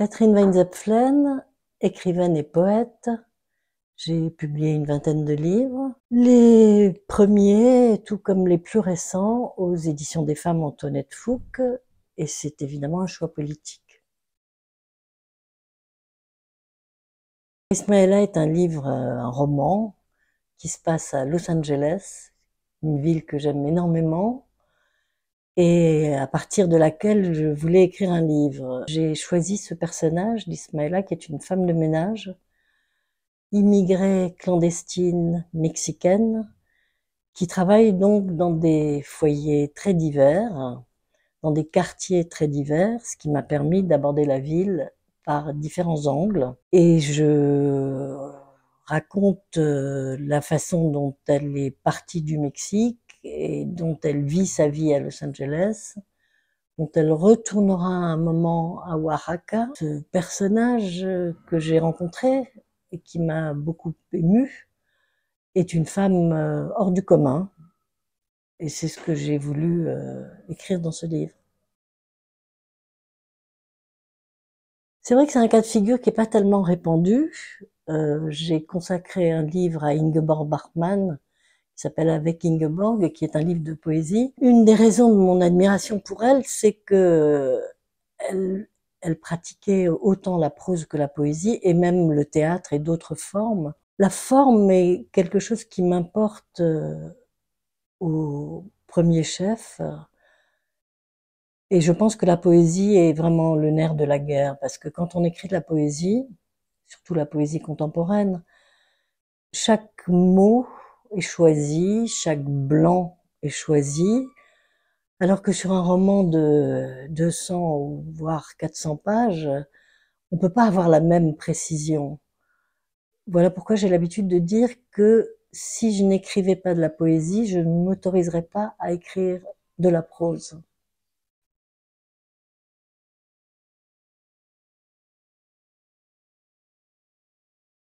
Catherine Weinzapflen, écrivaine et poète. J'ai publié une vingtaine de livres. Les premiers, tout comme les plus récents, aux éditions des femmes Antoinette Fouque. Et c'est évidemment un choix politique. Ismaëlla est un livre, euh, un roman, qui se passe à Los Angeles, une ville que j'aime énormément, et à partir de laquelle je voulais écrire un livre. J'ai choisi ce personnage d'Ismaela qui est une femme de ménage, immigrée clandestine mexicaine, qui travaille donc dans des foyers très divers, dans des quartiers très divers, ce qui m'a permis d'aborder la ville par différents angles. Et je raconte euh, la façon dont elle est partie du Mexique, et dont elle vit sa vie à Los Angeles, dont elle retournera un moment à Oaxaca. Ce personnage que j'ai rencontré et qui m'a beaucoup émue est une femme euh, hors du commun. Et c'est ce que j'ai voulu euh, écrire dans ce livre. C'est vrai que c'est un cas de figure qui n'est pas tellement répandu. Euh, j'ai consacré un livre à Ingeborg Bachmann, s'appelle Avec Ingeborg, qui est un livre de poésie. Une des raisons de mon admiration pour elle, c'est que elle pratiquait autant la prose que la poésie, et même le théâtre et d'autres formes. La forme est quelque chose qui m'importe euh, au premier chef. Et je pense que la poésie est vraiment le nerf de la guerre, parce que quand on écrit de la poésie, surtout la poésie contemporaine, chaque mot est choisi, chaque blanc est choisi, alors que sur un roman de 200 ou voire 400 pages, on ne peut pas avoir la même précision. Voilà pourquoi j'ai l'habitude de dire que si je n'écrivais pas de la poésie, je ne m'autoriserais pas à écrire de la prose.